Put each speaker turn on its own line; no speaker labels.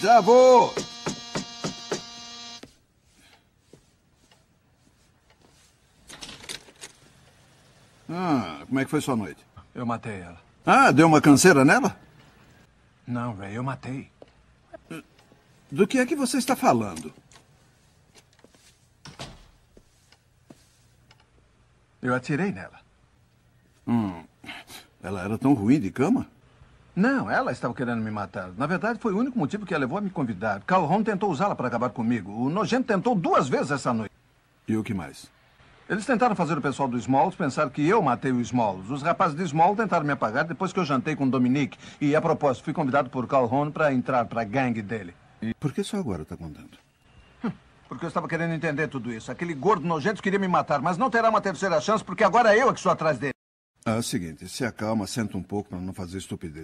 Já vou! Ah, como é que foi sua noite? Eu matei ela. Ah, deu uma canseira nela? Não, velho, eu matei. Do que é que você está
falando? Eu atirei nela. Hum, ela era tão ruim de cama?
Não, ela estava querendo me matar. Na verdade, foi o único motivo que a levou a me convidar. Calhoun tentou usá-la para acabar comigo. O nojento tentou duas vezes essa noite. E o que mais? Eles tentaram fazer o pessoal do Smalls pensar que eu matei o Smalls. Os rapazes do Smalls tentaram me apagar depois que eu jantei com o Dominique. E, a propósito, fui convidado por Calhoun para entrar para a gangue dele. E por que só agora está contando? Hum, porque eu estava querendo entender tudo isso. Aquele gordo nojento queria me matar, mas não terá uma terceira chance porque agora é eu é que sou atrás dele.
Ah, é o seguinte, se acalma, senta um pouco para não fazer estupidez.